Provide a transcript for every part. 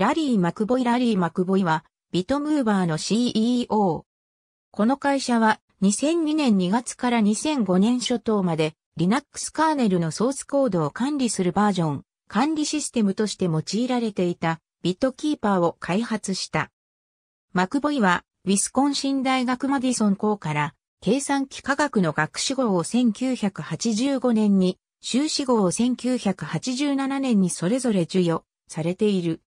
ラリー・マクボイラリー・マクボイは、ビトムーバーの CEO。この会社は、2002年2月から2005年初頭まで、Linux カーネルのソースコードを管理するバージョン、管理システムとして用いられていた、ビットキーパーを開発した。マクボイは、ウィスコンシン大学マディソン校から、計算機科学の学士号を1985年に、修士号を1987年にそれぞれ授与されている。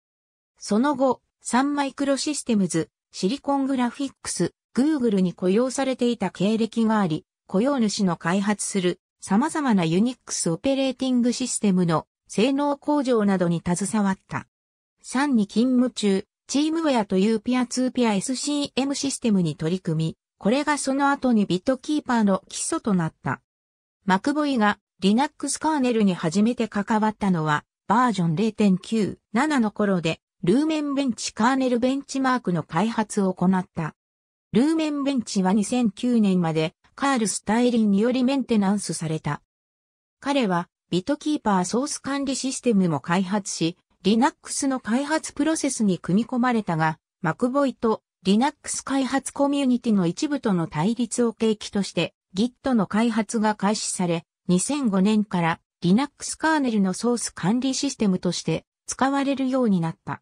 その後、サンマイクロシステムズ、シリコングラフィックス、グーグルに雇用されていた経歴があり、雇用主の開発する様々なユニックスオペレーティングシステムの性能向上などに携わった。3に勤務中、チームウェアというピアツーピア SCM システムに取り組み、これがその後にビットキーパーの基礎となった。マクボイが Linux カーネルに初めて関わったのはバージョン0.97の頃で、ルーメンベンチカーネルベンチマークの開発を行った。ルーメンベンチは2009年までカール・スタイリンによりメンテナンスされた。彼はビトキーパーソース管理システムも開発し、Linux の開発プロセスに組み込まれたが、マクボイと Linux 開発コミュニティの一部との対立を契機として Git の開発が開始され、2005年から Linux カーネルのソース管理システムとして使われるようになった。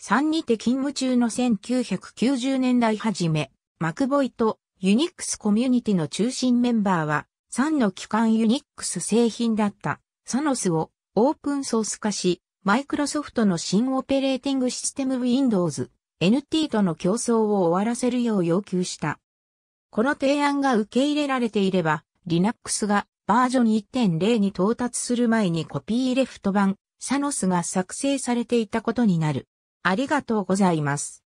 3にて勤務中の1990年代初め、マクボイとユニックスコミュニティの中心メンバーは、3の機関ユニックス製品だったサノスをオープンソース化し、マイクロソフトの新オペレーティングシステム Windows NT との競争を終わらせるよう要求した。この提案が受け入れられていれば、Linux がバージョン1.0に到達する前にコピーレフト版サノスが作成されていたことになる。ありがとうございます。